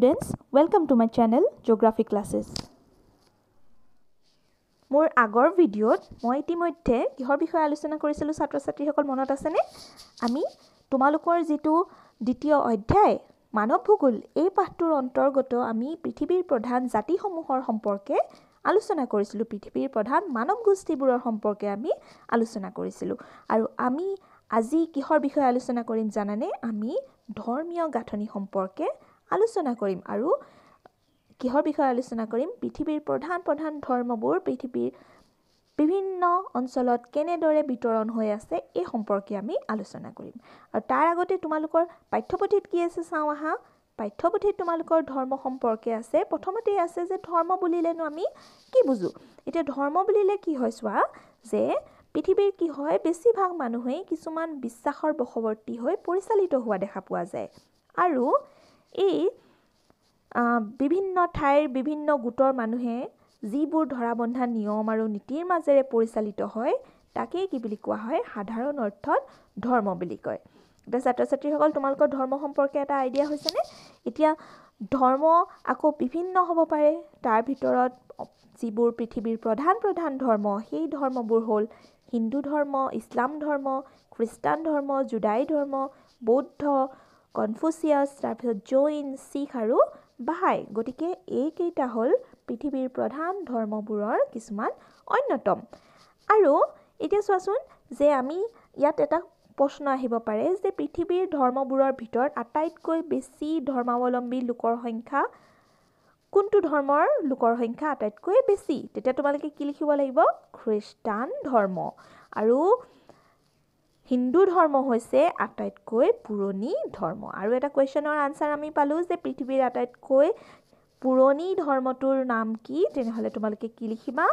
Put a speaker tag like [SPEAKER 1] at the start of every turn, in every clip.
[SPEAKER 1] students welcome to my channel geography classes mor agor video t moi itimoddhe kihor bishoy alochona korisilu chatra chatri hokol monot asene ami tumalukor jitu ditiyo adhyay manob bhugol ei pathtur antargoto ami prithibir pradhan jati homuhor somporke alochona korisilu prithibir pradhan manob gustiburor somporke ami alochona korisilu aru ami আজি কিহৰ বিষয়ে আলোচনা কৰিম জানানে আমি ধৰ্মীয় গাঁথনি সম্পৰ্কে আলোচনা কৰিম আৰু কিহৰ বিষয়ে আলোচনা কৰিম পৃথিৱীৰ প্ৰধান প্ৰধান ধৰ্মবোৰ পৃথিৱীৰ বিভিন্ন অঞ্চলত কেনেদৰে বিতৰণ হৈ আছে এই সম্পৰ্কে আমি আলোচনা কৰিম আৰু তাৰ আগতে তোমালোকৰ পাঠ্যপুথিত কি আছে চাওঁ আহা পাঠ্যপুথিত তোমালোকৰ ধৰ্ম সম্পৰ্কে আছে প্ৰথমতেই আছে যে ধৰ্ম বুলিলেনো আমি কি বুজোঁ এতিয়া ধৰ্ম বুলিলে কি হয় চোৱা যে পৃথিৱীৰ কি হয় বেছিভাগ মানুহেই কিছুমান বিশ্বাসৰ বশৱৰ্তী হৈ পৰিচালিত হোৱা দেখা পোৱা যায় আৰু এই বিভিন্ন ঠাইৰ বিভিন্ন গোটৰ মানুহে যিবোৰ ধৰা বন্ধা নিয়ম আৰু নীতিৰ মাজেৰে পৰিচালিত হয় তাকেই কি বুলি কোৱা হয় সাধাৰণ অৰ্থত ধৰ্ম বুলি কয় এতিয়া ছাত্ৰ ছাত্ৰীসকল তোমালোকৰ ধৰ্ম সম্পৰ্কে এটা আইডিয়া হৈছেনে এতিয়া ধৰ্ম আকৌ বিভিন্ন হ'ব পাৰে তাৰ ভিতৰত যিবোৰ পৃথিৱীৰ প্ৰধান প্ৰধান ধৰ্ম সেই ধৰ্মবোৰ হ'ল হিন্দু ধৰ্ম ইছলাম ধৰ্ম খ্ৰীষ্টান ধৰ্ম জুদাই ধৰ্ম বৌদ্ধ কনফুচিয়াছ তাৰপিছত জৈন শিখ আৰু বাহাই গতিকে এইকেইটা হ'ল পৃথিৱীৰ প্ৰধান ধৰ্মবোৰৰ কিছুমান অন্যতম আৰু এতিয়া চোৱাচোন যে আমি ইয়াত এটা প্ৰশ্ন আহিব পাৰে যে পৃথিৱীৰ ধৰ্মবোৰৰ ভিতৰত আটাইতকৈ বেছি ধৰ্মাৱলম্বী লোকৰ সংখ্যা কোনটো ধৰ্মৰ লোকৰ সংখ্যা আটাইতকৈ বেছি তেতিয়া তোমালোকে কি লিখিব লাগিব খ্ৰীষ্টান ধৰ্ম আৰু হিন্দু ধৰ্ম হৈছে আটাইতকৈ পুৰণি ধৰ্ম আৰু এটা কুৱেশ্যনৰ আনচাৰ আমি পালোঁ যে পৃথিৱীৰ আটাইতকৈ পুৰণি ধৰ্মটোৰ নাম কি তেনেহ'লে তোমালোকে কি লিখিবা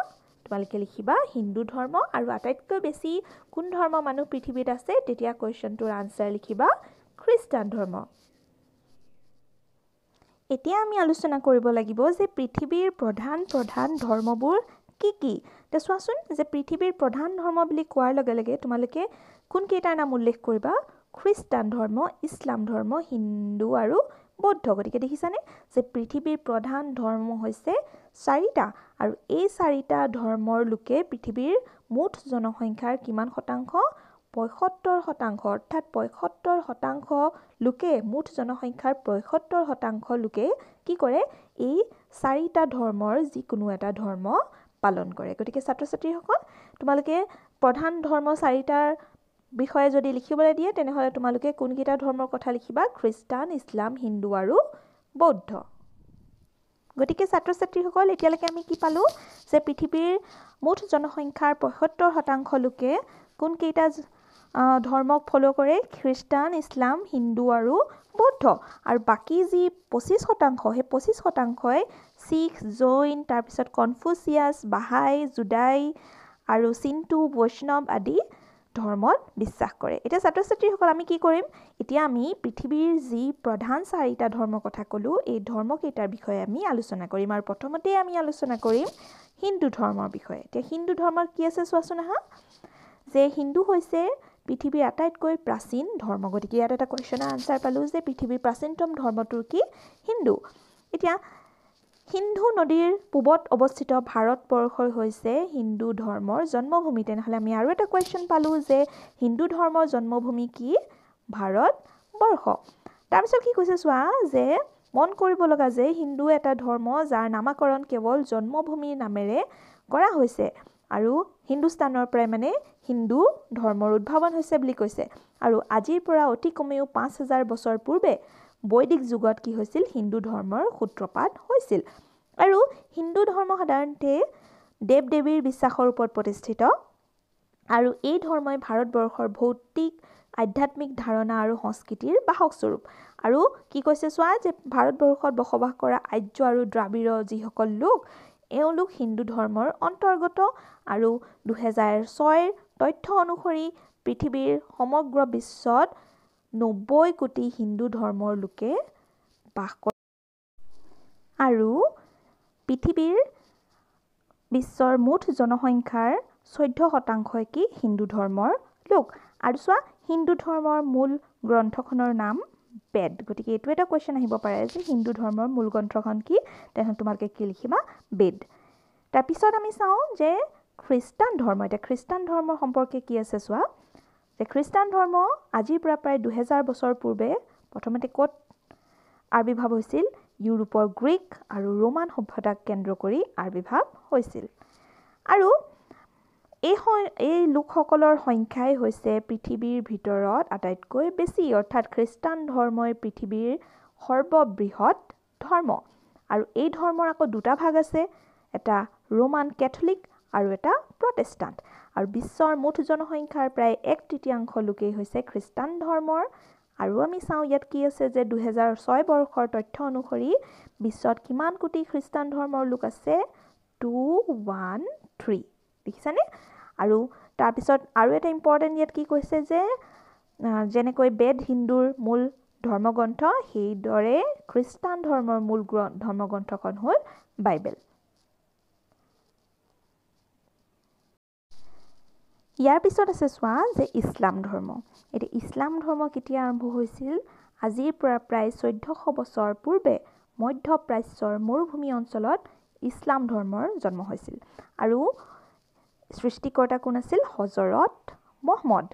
[SPEAKER 1] তোমালোকে লিখিবা হিন্দু ধৰ্ম আৰু আটাইতকৈ বেছি কোন ধৰ্ম মানুহ পৃথিৱীত আছে তেতিয়া কুৱেশ্যনটোৰ আনচাৰ লিখিবা খ্ৰীষ্টান ধৰ্ম এতিয়া আমি আলোচনা কৰিব লাগিব যে পৃথিৱীৰ প্ৰধান প্ৰধান ধৰ্মবোৰ কি কি তে চোৱাচোন যে পৃথিৱীৰ প্ৰধান ধৰ্ম বুলি কোৱাৰ লগে লগে তোমালোকে কোনকেইটাৰ নাম উল্লেখ কৰিবা খ্ৰীষ্টান ধৰ্ম ইছলাম ধৰ্ম হিন্দু আৰু বৌদ্ধ গতিকে দেখিছানে যে পৃথিৱীৰ প্ৰধান ধৰ্ম হৈছে চাৰিটা আৰু এই চাৰিটা ধৰ্মৰ লোকে পৃথিৱীৰ মুঠ জনসংখ্যাৰ কিমান শতাংশ পঁয়সত্তৰ শতাংশ অৰ্থাৎ পঁয়সত্তৰ শতাংশ লোকে মুঠ জনসংখ্যাৰ পঁয়সত্তৰ শতাংশ লোকে কি কৰে এই চাৰিটা ধৰ্মৰ যিকোনো এটা ধৰ্ম পালন কৰে গতিকে ছাত্ৰ ছাত্ৰীসকল তোমালোকে প্ৰধান ধৰ্ম চাৰিটাৰ বিষয়ে যদি লিখিবলৈ দিয়ে তেনেহ'লে তোমালোকে কোনকেইটা ধৰ্মৰ কথা লিখিবা খ্ৰীষ্টান ইছলাম হিন্দু আৰু বৌদ্ধ গতিকে ছাত্ৰ ছাত্ৰীসকল এতিয়ালৈকে আমি কি পালোঁ যে পৃথিৱীৰ মুঠ জনসংখ্যাৰ পঁয়সত্তৰ শতাংশ লোকে কোনকেইটা ধৰ্মক ফ'ল' কৰে খ্ৰীষ্টান ইছলাম হিন্দু আৰু বৌদ্ধ আৰু বাকী যি পঁচিছ শতাংশ সেই পঁচিছ শতাংশই শিখ জৈন তাৰপিছত কনফুচিয়াছ বাহাই জুদাই আৰু চিন্তু বৈষ্ণৱ আদি ধৰ্মত বিশ্বাস কৰে এতিয়া ছাত্ৰ ছাত্ৰীসকল আমি কি কৰিম এতিয়া আমি পৃথিৱীৰ যি প্ৰধান চাৰিটা ধৰ্মৰ কথা ক'লোঁ এই ধৰ্মকেইটাৰ বিষয়ে আমি আলোচনা কৰিম আৰু প্ৰথমতে আমি আলোচনা কৰিম হিন্দু ধৰ্মৰ বিষয়ে এতিয়া হিন্দু ধৰ্মৰ কি আছে চোৱাচোন আহা যে হিন্দু হৈছে পৃথিৱীৰ আটাইতকৈ প্ৰাচীন ধৰ্ম গতিকে ইয়াত এটা কুৱেশ্যনৰ আনচাৰ পালোঁ যে পৃথিৱীৰ প্ৰাচীনতম ধৰ্মটোৰ কি হিন্দু এতিয়া সিন্ধু নদীৰ পূবত অৱস্থিত ভাৰতবৰ্ষই হৈছে হিন্দু ধৰ্মৰ জন্মভূমি তেনেহ'লে আমি আৰু এটা কুৱেশ্যন পালোঁ যে হিন্দু ধৰ্মৰ জন্মভূমি কি ভাৰতবৰ্ষ তাৰপিছত কি কৈছে চোৱা যে মন কৰিব লগা যে হিন্দু এটা ধৰ্ম যাৰ নামাকৰণ কেৱল জন্মভূমিৰ নামেৰে কৰা হৈছে আৰু হিন্দুস্তানৰ পৰাই মানে হিন্দু ধৰ্মৰ উদ্ভাৱন হৈছে বুলি কৈছে আৰু আজিৰ পৰা অতি কমেও পাঁচ হাজাৰ বছৰ পূৰ্বে বৈদিক যুগত কি হৈছিল হিন্দু ধৰ্মৰ সূত্ৰপাত হৈছিল আৰু হিন্দু ধৰ্ম সাধাৰণতে দেৱ দেৱীৰ বিশ্বাসৰ ওপৰত প্ৰতিষ্ঠিত আৰু এই ধৰ্মই ভাৰতবৰ্ষৰ ভৌতিক আধ্যাত্মিক ধাৰণা আৰু সংস্কৃতিৰ বাহকস্বৰূপ আৰু কি কৈছে চোৱা যে ভাৰতবৰ্ষত বসবাস কৰা আৰ্য আৰু দ্ৰাবিড় যিসকল লোক এওঁলোক হিন্দু ধৰ্মৰ অন্তৰ্গত আৰু দুহেজাৰ ছয়ৰ তথ্য অনুসৰি পৃথিৱীৰ সমগ্ৰ বিশ্বত নব্বৈ কোটি হিন্দু ধৰ্মৰ লোকে বাস কৰে আৰু পৃথিৱীৰ বিশ্বৰ মুঠ জনসংখ্যাৰ চৈধ্য শতাংশই কি হিন্দু ধৰ্মৰ লোক আৰু চোৱা হিন্দু ধৰ্মৰ মূল গ্ৰন্থখনৰ নাম বেদ গতিকে এইটো এটা কুৱেশ্যন আহিব পাৰে যে হিন্দু ধৰ্মৰ মূল গ্ৰন্থখন কি তেনেহ'লে তোমালোকে কি লিখিবা বেদ তাৰপিছত আমি চাওঁ যে খ্ৰীষ্টান ধৰ্ম এতিয়া খ্ৰীষ্টান ধৰ্ম সম্পৰ্কে কি আছে চোৱা যে খ্ৰীষ্টান ধৰ্ম আজিৰ পৰা প্ৰায় দুহেজাৰ বছৰ পূৰ্বে প্ৰথমতে ক'ত আৱিৰ্ভাৱ হৈছিল ইউৰোপৰ গ্ৰীক আৰু ৰোমান সভ্যতাক কেন্দ্ৰ কৰি আৱিৰ্ভাৱ হৈছিল আৰু এই এই লোকসকলৰ সংখ্যাই হৈছে পৃথিৱীৰ ভিতৰত আটাইতকৈ বেছি অৰ্থাৎ খ্ৰীষ্টান ধৰ্মই পৃথিৱীৰ সৰ্ববৃহৎ ধৰ্ম আৰু এই ধৰ্মৰ আকৌ দুটা ভাগ আছে এটা ৰোমান কেথলিক আৰু এটা প্ৰটেষ্টাণ্ট আৰু বিশ্বৰ মুঠ জনসংখ্যাৰ প্ৰায় এক তৃতীয়াংশ লোকেই হৈছে খ্ৰীষ্টান ধৰ্মৰ আৰু আমি চাওঁ ইয়াত কি আছে যে দুহেজাৰ ছয় বৰ্ষৰ তথ্য অনুসৰি বিশ্বত কিমান কোটি খ্ৰীষ্টান ধৰ্মৰ লোক আছে টু ওৱান থ্ৰী দেখিছানে আৰু তাৰপিছত আৰু এটা ইম্পৰ্টেণ্ট ইয়াত কি কৈছে যে যেনেকৈ বেদ হিন্দুৰ মূল ধৰ্মগ্ৰন্থ সেইদৰে খ্ৰীষ্টান ধৰ্মৰ মূল গ্ৰ ধৰ্মগ্ৰন্থখন হ'ল বাইবেল ইয়াৰ পিছত আছে চোৱা যে ইছলাম ধৰ্ম এতিয়া ইছলাম ধৰ্ম কেতিয়া আৰম্ভ হৈছিল আজিৰ পৰা প্ৰায় চৈধ্যশ বছৰ পূৰ্বে মধ্য প্ৰাচ্যৰ মৰুভূমি অঞ্চলত ইছলাম ধৰ্মৰ জন্ম হৈছিল আৰু সৃষ্টিকৰ্তা কোন আছিল হজৰত মহম্মদ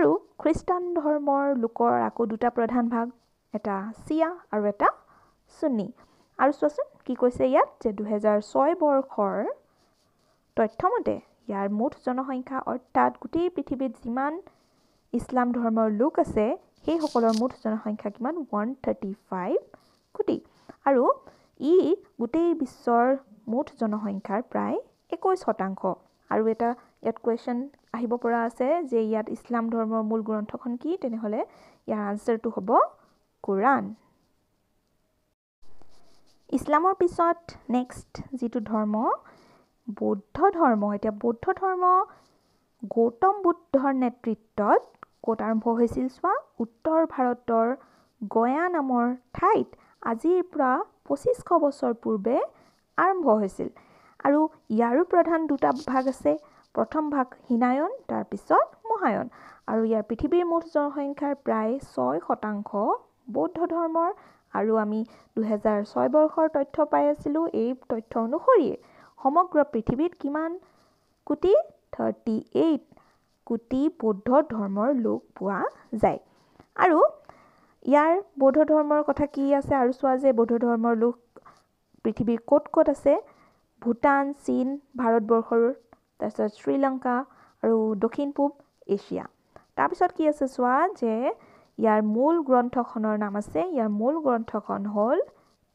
[SPEAKER 1] আৰু খ্ৰীষ্টান ধৰ্মৰ লোকৰ আকৌ দুটা প্ৰধান ভাগ এটা চিয়া আৰু এটা চুনি আৰু চোৱাচোন কি কৈছে ইয়াত যে দুহেজাৰ ছয় বৰ্ষৰ তথ্যমতে ইয়াৰ মুঠ জনসংখ্যা অৰ্থাৎ গোটেই পৃথিৱীত যিমান ইছলাম ধৰ্মৰ লোক আছে সেইসকলৰ মুঠ জনসংখ্যা কিমান ওৱান থাৰ্টি ফাইভ কোটি আৰু ই গোটেই বিশ্বৰ মুঠ জনসংখ্যাৰ প্ৰায় একৈছ শতাংশ আৰু এটা ইয়াত কুৱেশ্যন আহিব পৰা আছে যে ইয়াত ইছলাম ধৰ্মৰ মূল গ্ৰন্থখন কি তেনেহ'লে ইয়াৰ আনচাৰটো হ'ব কোৰাণ ইছলামৰ পিছত নেক্সট যিটো ধৰ্ম বৌদ্ধ ধৰ্ম এতিয়া বৌদ্ধ ধৰ্ম গৌতম বুদ্ধৰ নেতৃত্বত ক'ত আৰম্ভ হৈছিল চোৱা উত্তৰ ভাৰতৰ গয়া নামৰ ঠাইত আজিৰ পৰা পঁচিছশ বছৰ পূৰ্বে আৰম্ভ হৈছিল আৰু ইয়াৰো প্ৰধান দুটা ভাগ আছে প্ৰথম ভাগ হীনায়ন তাৰপিছত মহায়ন আৰু ইয়াৰ পৃথিৱীৰ মুঠ জনসংখ্যাৰ প্ৰায় ছয় শতাংশ বৌদ্ধ ধৰ্মৰ আৰু আমি দুহেজাৰ ছয় বৰ্ষৰ তথ্য পাই আছিলোঁ এই তথ্য অনুসৰিয়ে সমগ্ৰ পৃথিৱীত কিমান কোটি থাৰ্টি এইট কোটি বৌদ্ধ ধৰ্মৰ লোক পোৱা যায় আৰু ইয়াৰ বৌদ্ধ ধৰ্মৰ কথা কি আছে আৰু চোৱা যে বৌদ্ধ ধৰ্মৰ লোক পৃথিৱীৰ ক'ত ক'ত আছে ভূটান চীন ভাৰতবৰ্ষৰ তাৰপিছত শ্ৰীলংকা আৰু দক্ষিণ পূব এছিয়া তাৰপিছত কি আছে চোৱা যে ইয়াৰ মূল গ্ৰন্থখনৰ নাম আছে ইয়াৰ মূল গ্ৰন্থখন হ'ল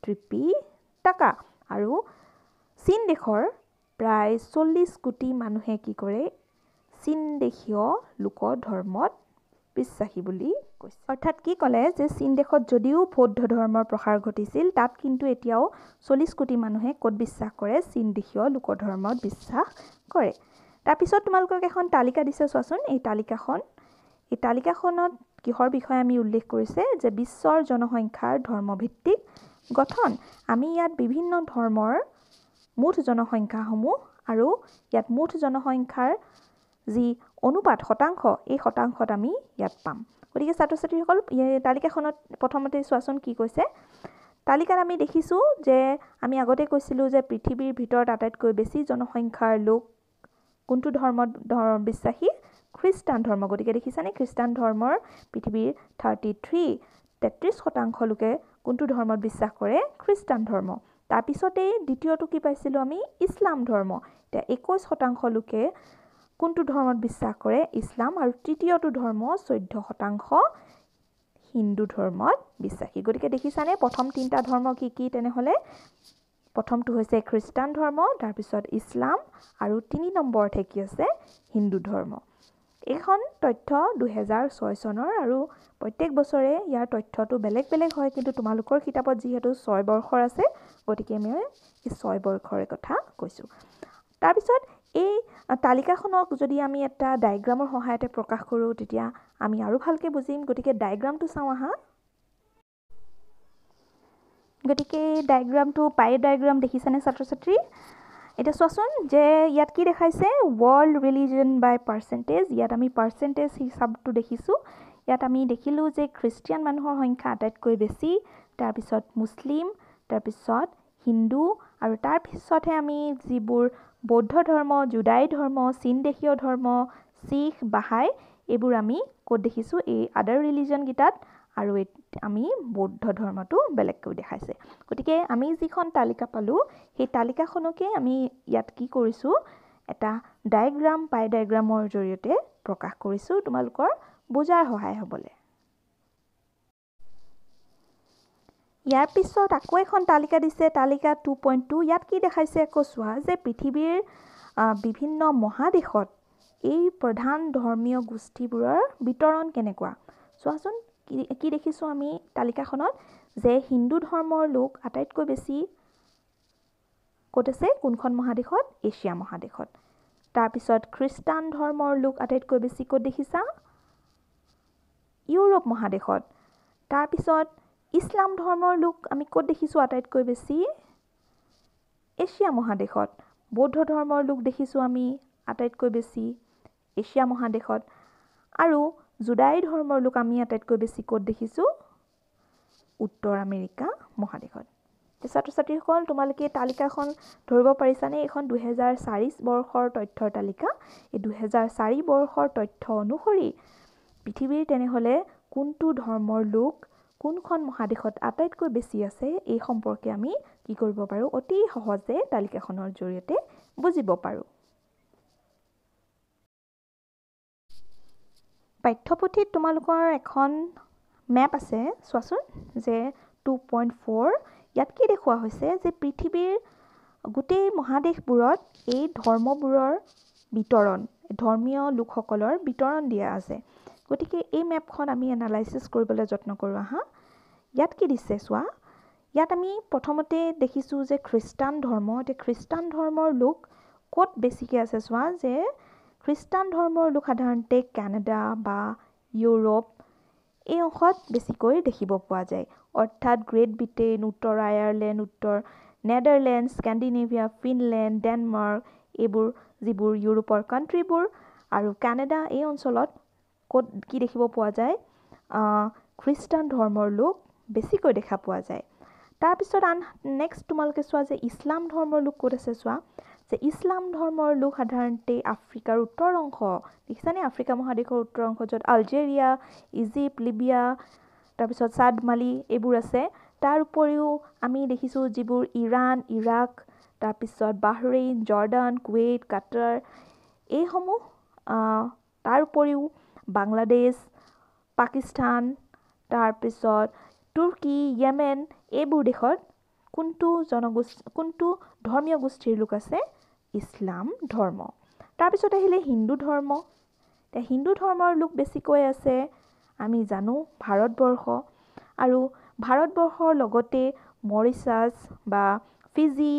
[SPEAKER 1] ত্ৰিপি টাকা আৰু চীন দেশৰ প্ৰায় চল্লিছ কোটি মানুহে কি কৰে চীন দেশীয় লোক ধৰ্মত বিশ্বাসী বুলি কৈছে অৰ্থাৎ কি ক'লে যে চীন দেশত যদিও বৌদ্ধ ধৰ্মৰ প্ৰসাৰ ঘটিছিল তাত কিন্তু এতিয়াও চল্লিছ কোটি মানুহে ক'ত বিশ্বাস কৰে চীন দেশীয় লোক ধৰ্মত বিশ্বাস কৰে তাৰপিছত তোমালোকক এখন তালিকা দিছে চোৱাচোন এই তালিকাখন এই তালিকাখনত কিহৰ বিষয়ে আমি উল্লেখ কৰিছে যে বিশ্বৰ জনসংখ্যাৰ ধৰ্মভিত্তিক গঠন আমি ইয়াত বিভিন্ন ধৰ্মৰ মুঠ জনসংখ্যাসমূহ আৰু ইয়াত মুঠ জনসংখ্যাৰ যি অনুপাত শতাংশ এই শতাংশত আমি ইয়াত পাম গতিকে ছাত্ৰ ছাত্ৰীসকল তালিকাখনত প্ৰথমতে চোৱাচোন কি কৈছে তালিকাত আমি দেখিছোঁ যে আমি আগতে কৈছিলোঁ যে পৃথিৱীৰ ভিতৰত আটাইতকৈ বেছি জনসংখ্যাৰ লোক কোনটো ধৰ্মত ধৰ্ম বিশ্বাসী খ্ৰীষ্টান ধৰ্ম গতিকে দেখিছানে খ্ৰীষ্টান ধৰ্মৰ পৃথিৱীৰ থাৰ্টি থ্ৰী তেত্ৰিছ শতাংশ লোকে কোনটো ধৰ্মত বিশ্বাস কৰে খ্ৰীষ্টান ধৰ্ম তাৰপিছতেই দ্বিতীয়টো কি পাইছিলোঁ আমি ইছলাম ধৰ্ম এতিয়া একৈছ শতাংশ লোকে কোনটো ধৰ্মত বিশ্বাস কৰে ইছলাম আৰু তৃতীয়টো ধৰ্ম চৈধ্য শতাংশ হিন্দু ধৰ্মত বিশ্বাসী গতিকে দেখিছানে প্ৰথম তিনিটা ধৰ্ম কি কি তেনেহ'লে প্ৰথমটো হৈছে খ্ৰীষ্টান ধৰ্ম তাৰপিছত ইছলাম আৰু তিনি নম্বৰতহে কি আছে হিন্দু ধৰ্ম এইখন তথ্য দুহেজাৰ ছয় চনৰ আৰু প্ৰত্যেক বছৰে ইয়াৰ তথ্যটো বেলেগ বেলেগ হয় কিন্তু তোমালোকৰ কিতাপত যিহেতু ছয় বৰ্ষৰ আছে গতিকে মই এই ছয় বৰ্ষৰে কথা কৈছোঁ তাৰপিছত এই তালিকাখনক যদি আমি এটা ডায়েগ্ৰামৰ সহায়তে প্ৰকাশ কৰোঁ তেতিয়া আমি আৰু ভালকৈ বুজিম গতিকে ডায়েগ্ৰামটো চাওঁ আহা গতিকে এই ডায়েগ্ৰামটো পায়ে ডায়েগ্ৰাম দেখিছানে ছাত্ৰ ছাত্ৰী এতিয়া চোৱাচোন যে ইয়াত কি দেখাইছে ৱৰ্ল্ড ৰিলিজন বাই পাৰ্চেণ্টেজ ইয়াত আমি পাৰ্চেণ্টেজ হিচাপটো দেখিছোঁ ইয়াত আমি দেখিলোঁ যে খ্ৰীষ্টিয়ান মানুহৰ সংখ্যা আটাইতকৈ বেছি তাৰপিছত মুছলিম তাৰপিছত হিন্দু আৰু তাৰপিছতহে আমি যিবোৰ বৌদ্ধ ধৰ্ম জুদাই ধৰ্ম চীন দেশীয় ধৰ্ম শিখ বাহাই এইবোৰ আমি ক'ত দেখিছোঁ এই আদাৰ ৰিলিজনকেইটাত আৰু আমি বৌদ্ধ ধৰ্মটো বেলেগকৈ দেখাইছে গতিকে আমি যিখন তালিকা পালোঁ সেই তালিকাখনকে আমি ইয়াত কি কৰিছোঁ এটা ডায়েগ্ৰাম পাই ডায়েগ্ৰামৰ জৰিয়তে প্ৰকাশ কৰিছোঁ তোমালোকৰ বুজাৰ সহায় হ'বলৈ ইয়াৰ পিছত আকৌ এখন তালিকা দিছে তালিকা টু পইণ্ট টু ইয়াত কি দেখাইছে আকৌ চোৱা যে পৃথিৱীৰ বিভিন্ন মহাদেশত এই প্ৰধান ধৰ্মীয় গোষ্ঠীবোৰৰ বিতৰণ কেনেকুৱা চোৱাচোন কি দেখিছোঁ আমি তালিকাখনত যে হিন্দু ধৰ্মৰ লোক আটাইতকৈ বেছি ক'ত আছে কোনখন মহাদেশত এছিয়া মহাদেশত তাৰপিছত খ্ৰীষ্টান ধৰ্মৰ লোক আটাইতকৈ বেছি ক'ত দেখিছা ইউৰোপ মহাদেশত তাৰপিছত ইছলাম ধৰ্মৰ লোক আমি ক'ত দেখিছোঁ আটাইতকৈ বেছি এছিয়া মহাদেশত বৌদ্ধ ধৰ্মৰ লোক দেখিছোঁ আমি আটাইতকৈ বেছি এছিয়া মহাদেশত আৰু জোদাই ধৰ্মৰ লোক আমি আটাইতকৈ বেছি ক'ত দেখিছোঁ উত্তৰ আমেৰিকা মহাদেশত ছাত্ৰ ছাত্ৰীসকল তোমালোকে তালিকাখন ধৰিব পাৰিছানে এইখন দুহেজাৰ চাৰি বৰ্ষৰ তথ্যৰ তালিকা এই দুহেজাৰ চাৰি বৰ্ষৰ তথ্য অনুসৰি পৃথিৱীৰ তেনেহ'লে কোনটো ধৰ্মৰ লোক কোনখন মহাদেশত আটাইতকৈ বেছি আছে এই সম্পৰ্কে আমি কি কৰিব পাৰোঁ অতি সহজে তালিকাখনৰ জৰিয়তে বুজিব পাৰোঁ পাঠ্যপুথিত তোমালোকৰ এখন মেপ আছে চোৱাচোন যে টু পইণ্ট ফ'ৰ ইয়াত কি দেখুওৱা হৈছে যে পৃথিৱীৰ গোটেই মহাদেশবোৰত এই ধৰ্মবোৰৰ বিতৰণ ধৰ্মীয় লোকসকলৰ বিতৰণ দিয়া আছে গতিকে এই মেপখন আমি এনালাইচিছ কৰিবলৈ যত্ন কৰোঁ আহা ইয়াত কি দিছে চোৱা ইয়াত আমি প্ৰথমতে দেখিছোঁ যে খ্ৰীষ্টান ধৰ্ম এতিয়া খ্ৰীষ্টান ধৰ্মৰ লোক ক'ত বেছিকৈ আছে চোৱা যে খ্ৰীষ্টান ধৰ্মৰ লোক সাধাৰণতে কানাডা বা ইউৰোপ এই অংশত বেছিকৈ দেখিব পোৱা যায় অৰ্থাৎ গ্ৰেট ব্ৰিটেইন উত্তৰ আয়াৰলেণ্ড উত্তৰ নেডাৰলেণ্ড স্কেণ্ডিনেভিয়া ফিনলেণ্ড ডেনমাৰ্ক এইবোৰ যিবোৰ ইউৰোপৰ কাণ্ট্ৰিবোৰ আৰু কানাডা এই অঞ্চলত ক'ত কি দেখিব পোৱা যায় খ্ৰীষ্টান ধৰ্মৰ লোক বেছিকৈ দেখা পোৱা যায় তাৰপিছত আন নেক্সট তোমালোকে চোৱা যে ইছলাম ধৰ্মৰ লোক ক'ত আছে চোৱা যে ইছলাম ধৰ্মৰ লোক সাধাৰণতে আফ্ৰিকাৰ উত্তৰ অংশ দেখিছানে আফ্ৰিকা মহাদেশৰ উত্তৰ অংশ য'ত আলজেৰিয়া ইজিপ্ত লিবিয়া তাৰপিছত চাদ মালি এইবোৰ আছে তাৰ উপৰিও আমি দেখিছোঁ যিবোৰ ইৰাণ ইৰাক তাৰপিছত বাহৰেইন জৰ্ডান কুৱেইট কাটাৰ এইসমূহ তাৰ উপৰিও বাংলাদেশ পাকিস্তান তাৰপিছত তুৰ্কী য়েমেন এইবোৰ দেশত কোনটো জনগোষ্ঠী কোনটো ধৰ্মীয় গোষ্ঠীৰ লোক আছে ইছলাম ধৰ্ম তাৰপিছত আহিলে হিন্দু ধৰ্ম এতিয়া হিন্দু ধৰ্মৰ লোক বেছিকৈ আছে আমি জানো ভাৰতবৰ্ষ আৰু ভাৰতবৰ্ষৰ লগতে মৰিচাছ বা ফিজি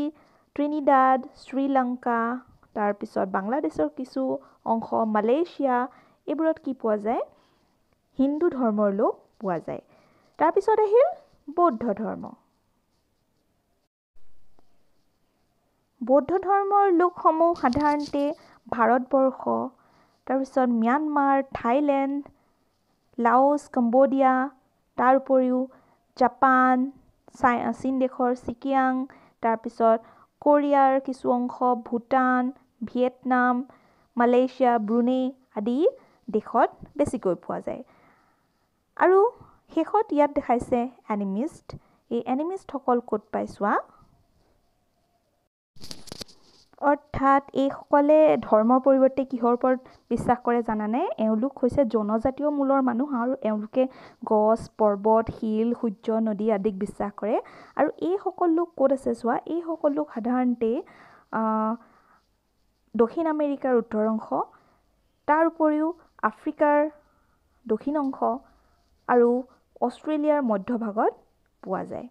[SPEAKER 1] ত্ৰিনিদাদ শ্ৰীলংকা তাৰপিছত বাংলাদেশৰ কিছু অংশ মালয়েছিয়া এইবোৰত কি পোৱা যায় হিন্দু ধৰ্মৰ লোক পোৱা যায় তাৰপিছত আহিল বৌদ্ধ ধৰ্ম বৌদ্ধ ধৰ্মৰ লোকসমূহ সাধাৰণতে ভাৰতবৰ্ষ তাৰপিছত ম্যানমাৰ থাইলেণ্ড লাওছ কম্বোডিয়া তাৰ উপৰিও জাপান চাই চীন দেশৰ চিকিয়াং তাৰপিছত কোৰিয়াৰ কিছু অংশ ভূটান ভিয়েটনাম মালয়েছিয়া ব্ৰুনে আদি দেশত বেছিকৈ পোৱা যায় আৰু শেষত ইয়াত দেখাইছে এনিমিষ্ট এই এনিমিষ্টসকল ক'ত পাইছোৱা অৰ্থাৎ এইসকলে ধৰ্মৰ পৰিৱৰ্তে কিহৰ ওপৰত বিশ্বাস কৰে জানানে এওঁলোক হৈছে জনজাতীয় মূলৰ মানুহ আৰু এওঁলোকে গছ পৰ্বত শিল সূৰ্য নদী আদিক বিশ্বাস কৰে আৰু এইসকল লোক ক'ত আছে চোৱা এইসকল লোক সাধাৰণতে দক্ষিণ আমেৰিকাৰ উত্তৰ অংশ তাৰ উপৰিও আফ্ৰিকাৰ দক্ষিণ অংশ আৰু অষ্ট্ৰেলিয়াৰ মধ্যভাগত পোৱা যায়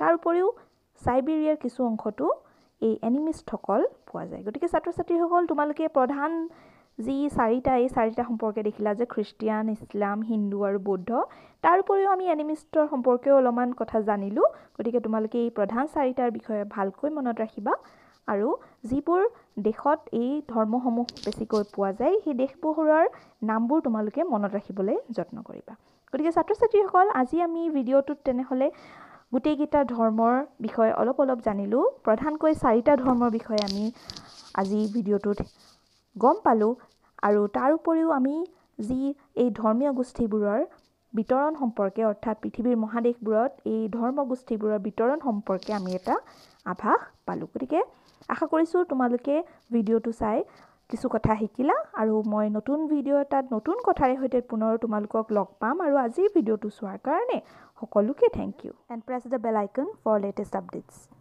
[SPEAKER 1] তাৰ উপৰিও চাইবেৰিয়াৰ কিছু অংশতো এই এনিমিষ্টসকল পোৱা যায় গতিকে ছাত্ৰ ছাত্ৰীসকল তোমালোকে প্ৰধান যি চাৰিটা এই চাৰিটা সম্পৰ্কে দেখিলা যে খ্ৰীষ্টিয়ান ইছলাম হিন্দু আৰু বৌদ্ধ তাৰ উপৰিও আমি এনিমিষ্টৰ সম্পৰ্কেও অলপমান কথা জানিলোঁ গতিকে তোমালোকে এই প্ৰধান চাৰিটাৰ বিষয়ে ভালকৈ মনত ৰাখিবা আৰু যিবোৰ দেশত এই ধৰ্মসমূহ বেছিকৈ পোৱা যায় সেই দেশবোৰৰ নামবোৰ তোমালোকে মনত ৰাখিবলৈ যত্ন কৰিবা গতিকে ছাত্ৰ ছাত্ৰীসকল আজি আমি ভিডিঅ'টোত তেনেহ'লে গোটেইকেইটা ধৰ্মৰ বিষয়ে অলপ অলপ জানিলোঁ প্ৰধানকৈ চাৰিটা ধৰ্মৰ বিষয়ে আমি আজি ভিডিঅ'টোত গম পালোঁ আৰু তাৰ উপৰিও আমি যি এই ধৰ্মীয় গোষ্ঠীবোৰৰ বিতৰণ সম্পৰ্কে অৰ্থাৎ পৃথিৱীৰ মহাদেশবোৰত এই ধৰ্মগোষ্ঠীবোৰৰ বিতৰণ সম্পৰ্কে আমি এটা আভাস পালোঁ গতিকে আশা কৰিছোঁ তোমালোকে ভিডিঅ'টো চাই কিছু কথা শিকিলা আৰু মই নতুন ভিডিঅ' এটাত নতুন কথাৰে সৈতে পুনৰ তোমালোকক লগ পাম আৰু আজিৰ ভিডিঅ'টো চোৱাৰ কাৰণে সকলোকে thank you and press the bell icon for latest updates